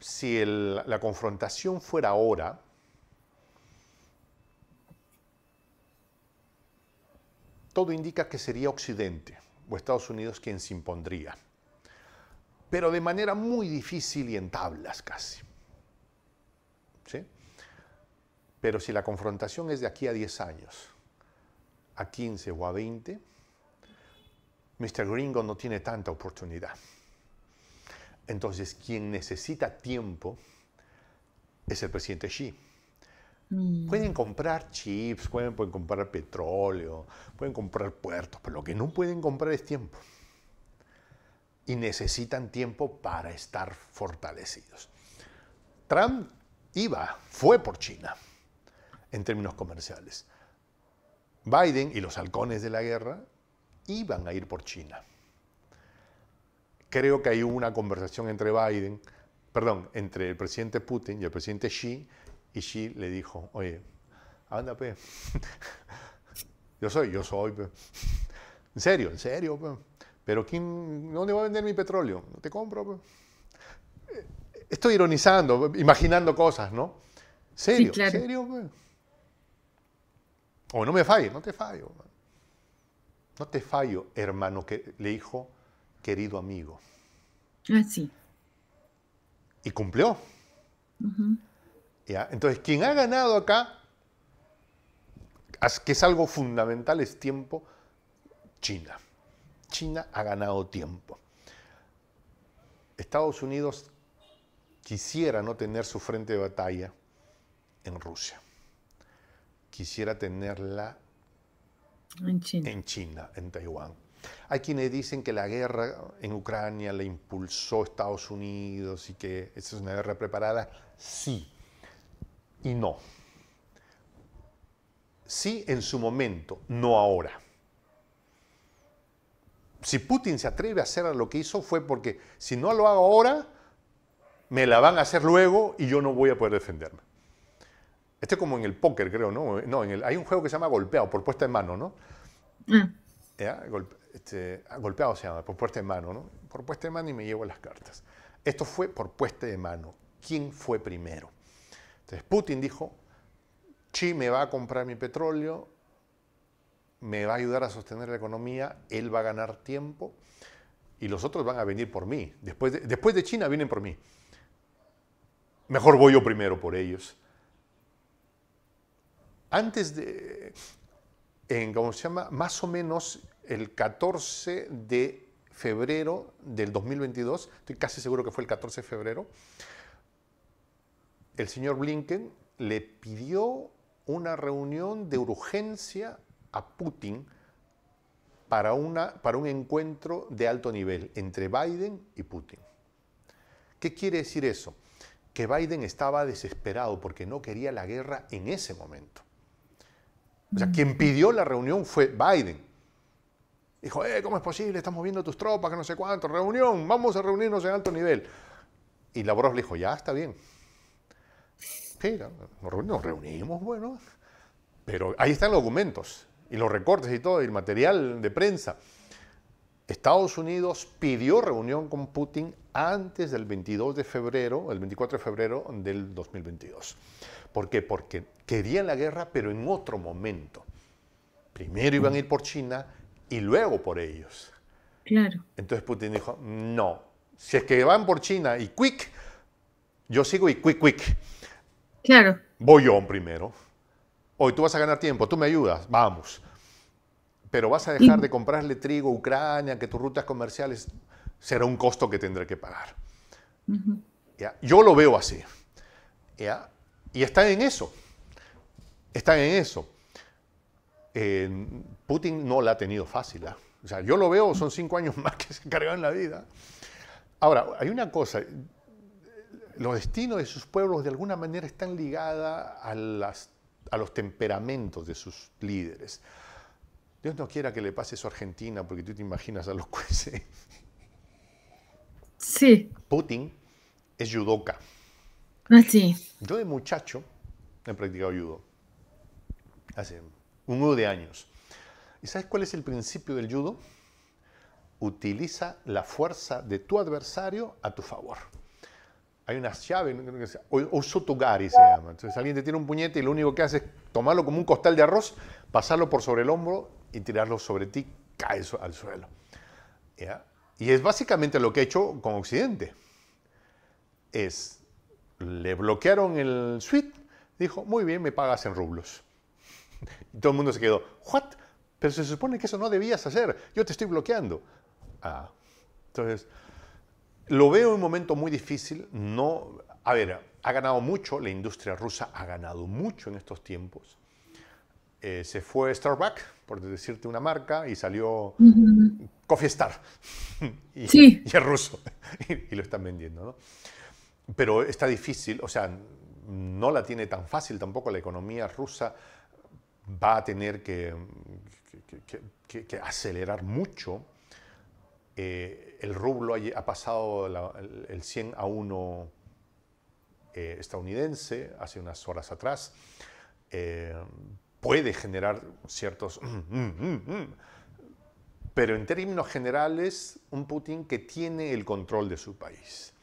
Si la confrontación fuera ahora, todo indica que sería Occidente o Estados Unidos quien se impondría, pero de manera muy difícil y en tablas casi. Pero si la confrontación es de aquí a 10 años, a 15 o a 20, Mr. Gringo no tiene tanta oportunidad. Entonces, quien necesita tiempo es el presidente Xi. Mm. Pueden comprar chips, pueden comprar petróleo, pueden comprar puertos, pero lo que no pueden comprar es tiempo. Y necesitan tiempo para estar fortalecidos. Trump iba, fue por China en términos comerciales. Biden y los halcones de la guerra iban a ir por China. Creo que hay una conversación entre Biden, perdón, entre el presidente Putin y el presidente Xi, y Xi le dijo, oye, anda, pe, yo soy, yo soy, en serio, en serio, pero ¿quién, ¿dónde va a vender mi petróleo? No te compro. Estoy ironizando, imaginando cosas, ¿no? ¿Serio? Sí, ¿Serio? Pe? O no me falles, no te fallo. No te fallo, hermano, que le dijo, querido amigo. Así. Ah, y cumplió. Entonces, quien ha ganado acá, que es algo fundamental, es tiempo, China. China ha ganado tiempo. Estados Unidos quisiera no tener su frente de batalla en Rusia. Quisiera tenerla en China. En Taiwán. Hay quienes dicen que la guerra en Ucrania la impulsó Estados Unidos y que esa es una guerra preparada. Sí y no. Sí en su momento, no ahora. Si Putin se atreve a hacer lo que hizo fue porque si no lo hago ahora, me la van a hacer luego y yo no voy a poder defenderme. Este es como en el póker, creo, ¿no? No, hay un juego que se llama golpeado, por puesta en mano, ¿no? Mm. Este, ah, golpeado se llama, por puesta en mano, ¿no? Por puesta en mano y me llevo las cartas. Esto fue por puesta de mano. ¿Quién fue primero? Entonces Putin dijo, Chi me va a comprar mi petróleo, me va a ayudar a sostener la economía, él va a ganar tiempo y los otros van a venir por mí. Después después de China vienen por mí. Mejor voy yo primero por ellos antes de, en, ¿cómo se llama? Más o menos el 14 de febrero del 2022, estoy casi seguro que fue el 14 de febrero, el señor Blinken le pidió una reunión de urgencia a Putin para, una, para un encuentro de alto nivel entre Biden y Putin. ¿Qué quiere decir eso? Que Biden estaba desesperado porque no quería la guerra en ese momento. O sea, quien pidió la reunión fue Biden. Dijo, eh, ¿cómo es posible? Estamos viendo tus tropas, que no sé cuánto, reunión, vamos a reunirnos en alto nivel. Y Lavrov le dijo, ya está bien. Sí, nos reunimos, bueno. Pero ahí están los documentos y los recortes y todo, y el material de prensa. Estados Unidos pidió reunión con Putin antes del 22 de febrero, el 24 de febrero del 2022. ¿Por qué? Porque querían la guerra, pero en otro momento. Primero iban a ir por China y luego por ellos. Claro. Entonces Putin dijo, no, si es que van por China y quick, yo sigo y quick, quick. Claro. Voy yo primero. Hoy tú vas a ganar tiempo, tú me ayudas, vamos. Pero vas a dejar de comprarle trigo a Ucrania, que tus rutas comerciales será un costo que tendré que pagar. Yo lo veo así. Y están en eso. Está en eso. Eh, Putin no la ha tenido fácil. ¿ah? O sea, yo lo veo, son cinco años más que se en la vida. Ahora, hay una cosa. Los destinos de sus pueblos de alguna manera están ligados a, a los temperamentos de sus líderes. Dios no quiera que le pase eso a Argentina, porque tú te imaginas a los jueces Sí. Putin es judoka. Ah, sí. Yo de muchacho he practicado judo. Hace un nudo de años. ¿Y sabes cuál es el principio del judo? Utiliza la fuerza de tu adversario a tu favor. Hay unas llaves, o sotugari se llama. Entonces alguien te tiene un puñete y lo único que hace es tomarlo como un costal de arroz, pasarlo por sobre el hombro y tirarlo sobre ti, cae al suelo. ¿Ya? Y es básicamente lo que he hecho con Occidente. Es, le bloquearon el suite, dijo, muy bien, me pagas en rublos. Y todo el mundo se quedó, ¿what? Pero se supone que eso no debías hacer, yo te estoy bloqueando. Ah, entonces, lo veo en un momento muy difícil, no, a ver, ha ganado mucho, la industria rusa ha ganado mucho en estos tiempos, eh, se fue Starbucks, por decirte una marca, y salió Coffee Star. y, es ruso. y, lo están vendiendo, ¿no? Pero está difícil, o sea, no la tiene tan fácil tampoco la economía rusa va a tener que, acelerar mucho. Eh, el rublo ha, pasado el, 100 a 1 eh, estadounidense hace unas horas atrás. Eh, puede generar ciertos... Mm, mm, mm, pero en términos generales, un Putin que tiene el control de su país.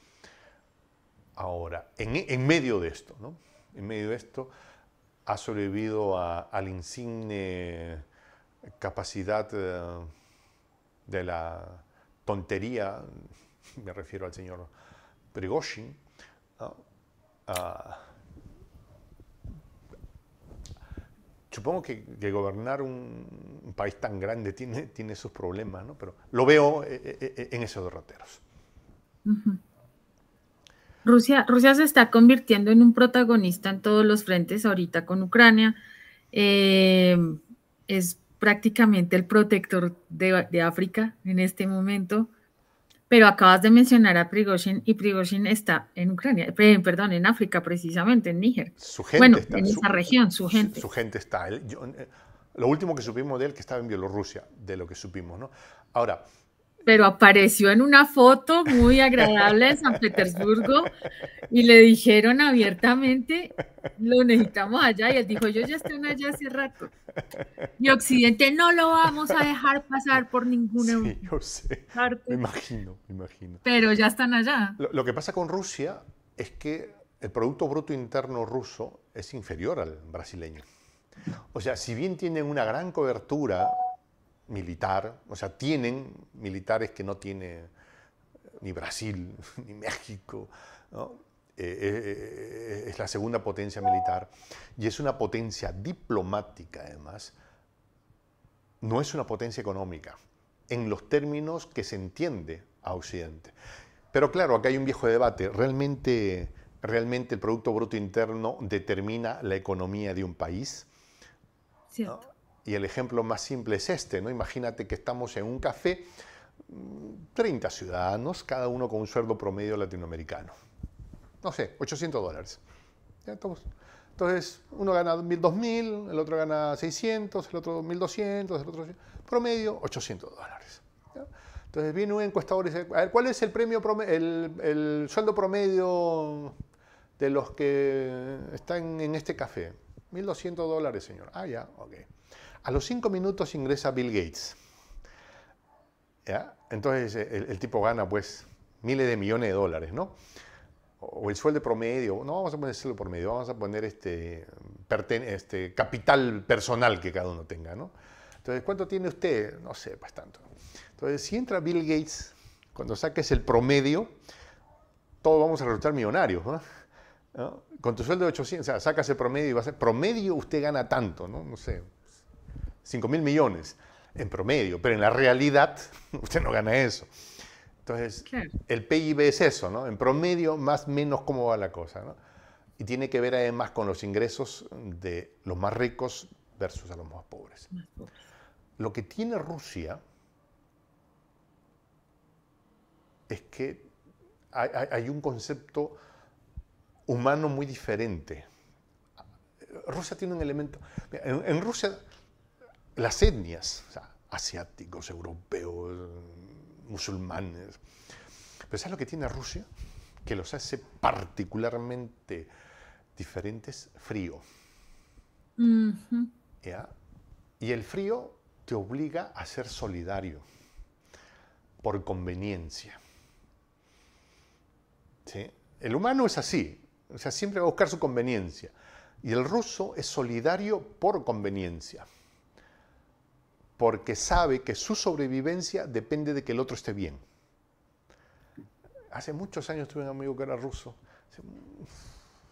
Ahora, en, medio de esto, ¿no? En medio de esto, ha sobrevivido a, la insigne capacidad eh, de, la tontería, me refiero al señor Prigozhin, supongo que, gobernar un, país tan grande tiene, tiene sus problemas, ¿no? Pero lo veo eh, eh, eh, en esos derroteros. rateros. Rusia, Rusia se está convirtiendo en un protagonista en todos los frentes ahorita con Ucrania. es prácticamente el protector de África en este momento. Pero acabas de mencionar a Prigozhin y Prigozhin está en Ucrania, eh, perdón, en África precisamente, en Níger. Su gente bueno, está, en esa región, su gente. Su, su gente está. Eh, lo último que supimos de él que estaba en Bielorrusia, de lo que supimos, ¿no? Ahora, pero apareció en una foto muy agradable en San Petersburgo y le dijeron abiertamente, lo necesitamos allá y él dijo, yo ya estoy allá hace rato. Y Occidente no lo vamos a dejar pasar por ninguna yo sé. Parte. Me imagino, me imagino. Pero ya están allá. Lo, lo que pasa con Rusia es que el Producto Bruto Interno ruso es inferior al brasileño. O sea, si bien tienen una gran cobertura militar, o sea, tienen militares que no tiene eh, ni Brasil, ni México, eh, eh, es la segunda potencia militar y es una potencia diplomática además, no es una potencia económica, en los términos que se entiende a Occidente. Pero claro, acá hay un viejo debate, realmente realmente el Producto Bruto Interno determina la economía de un país. Cierto. Y el ejemplo más simple es este, ¿no? Imagínate que estamos en un café, 30 mm, ciudadanos, cada uno con un sueldo promedio latinoamericano. No sé, 800 dólares. Entonces, uno gana 2.000, el otro gana 600, el otro 1.200, el otro... Promedio, 800 dólares. Entonces viene un encuestador y dice, ¿cuál es el, premio el, el sueldo promedio de los que están en este café? 1.200 dólares, señor. Ah, ya, ok. A los cinco minutos ingresa Bill Gates. Entonces eh, el, tipo gana pues miles de millones de dólares, ¿no? O, el sueldo promedio, no vamos a poner sueldo promedio, vamos a poner este, este, capital personal que cada uno tenga, ¿no? Entonces, ¿cuánto tiene usted? No sé, pues tanto. Entonces, si entra Bill Gates, cuando saques el promedio, todos vamos a resultar millonarios, Con tu sueldo de 800, o sea, sacas el promedio y va a... ser Promedio usted gana tanto, ¿no? No sé, 5 mil millones en promedio, pero en la realidad usted no gana eso. Entonces, el PIB es eso, ¿no? En promedio, más o menos cómo va la cosa, ¿no? Y tiene que ver además con los ingresos de los más ricos versus a los más pobres. Lo que tiene Rusia es que hay, un concepto humano muy diferente. Rusia tiene un elemento... en Rusia las etnias, asiáticos, europeos, musulmanes. Pero ¿sabes lo que tiene Rusia? Que los hace particularmente diferentes frío. Y el frío te obliga a ser solidario por conveniencia. El humano es así, o sea, siempre va a buscar su conveniencia. Y el ruso es solidario por conveniencia porque sabe que su sobrevivencia depende de que el otro esté bien. Hace muchos años tuve un amigo que era ruso,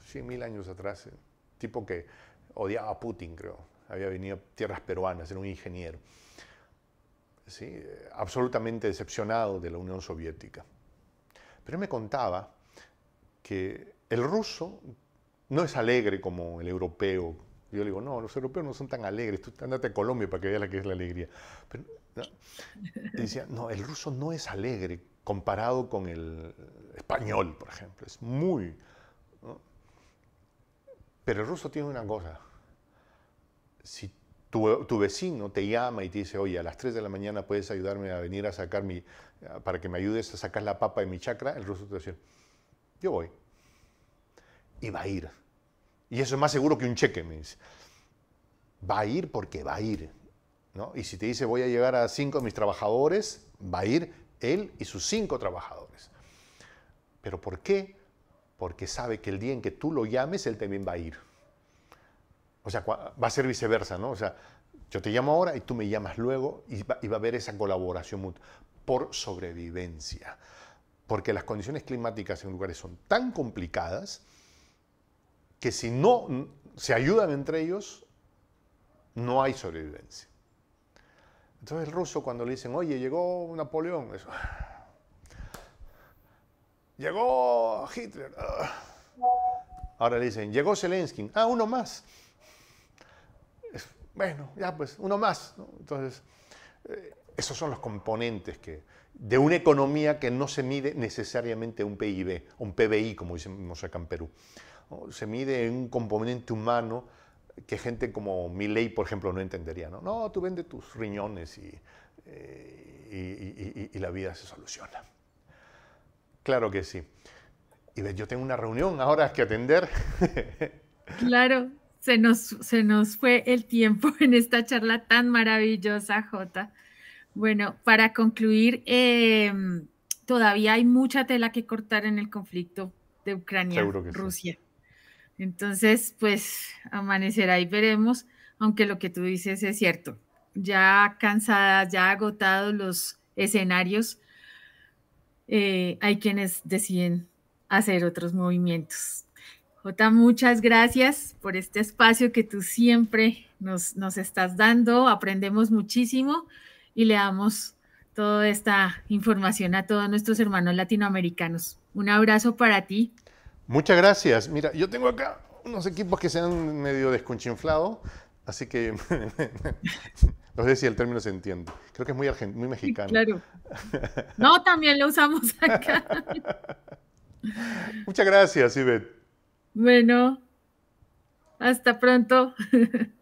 hace mil años atrás, eh. tipo que odiaba a Putin, creo. Había venido a tierras peruanas, era un ingeniero. ¿Sí? Absolutamente decepcionado de la Unión Soviética. Pero él me contaba que el ruso no es alegre como el europeo, yo le digo, no, los europeos no son tan alegres, tú andate a Colombia para que veas la que es la alegría. decía, no, el ruso no es alegre comparado con el español, por ejemplo, es muy... Pero el ruso tiene una cosa, si tu, vecino te llama y te dice, oye, a las 3 de la mañana puedes ayudarme a venir a sacar mi, para que me ayudes a sacar la papa de mi chacra, el ruso te dice yo voy. Y va a ir. Y eso es más seguro que un cheque, me dice. Va a ir porque va a ir. ¿no? Y si te dice voy a llegar a cinco de mis trabajadores, va a ir él y sus cinco trabajadores. ¿Pero por qué? Porque sabe que el día en que tú lo llames, él también va a ir. O sea, va a ser viceversa, ¿no? O sea, yo te llamo ahora y tú me llamas luego y va, y va a haber esa colaboración mutua por sobrevivencia. Porque las condiciones climáticas en lugares son tan complicadas que si no se ayudan entre ellos, no hay sobrevivencia. Entonces el ruso cuando le dicen, oye, llegó Napoleón, eso, ah, llegó Hitler, ah. ahora le dicen, llegó Zelensky, ah, uno más. Bueno, ya pues, uno más. Entonces, eh, esos son los componentes que, de una economía que no se mide necesariamente un PIB, un PBI, como dicen acá en Perú se mide en un componente humano que gente como Milley, por ejemplo, no entendería. No, no tú vende tus riñones y, eh, la vida se soluciona. Claro que sí. Y ves, yo tengo una reunión ahora que atender. claro, se nos, se nos fue el tiempo en esta charla tan maravillosa, Jota. Bueno, para concluir, em, todavía hay mucha tela que cortar en el conflicto de Ucrania-Rusia. Entonces, pues amanecerá y veremos, aunque lo que tú dices es cierto. Ya cansadas, ya agotados los escenarios, eh, hay quienes deciden hacer otros movimientos. Jota, muchas gracias por este espacio que tú siempre nos, nos estás dando. Aprendemos muchísimo y le damos toda esta información a todos nuestros hermanos latinoamericanos. Un abrazo para ti. Muchas gracias. Mira, yo tengo acá unos equipos que se han medio desconchinflado, así que no sé si el término se entiende. Creo que es muy, muy mexicano. Claro. No, también lo usamos acá. Muchas gracias, Ivette. Bueno, hasta pronto.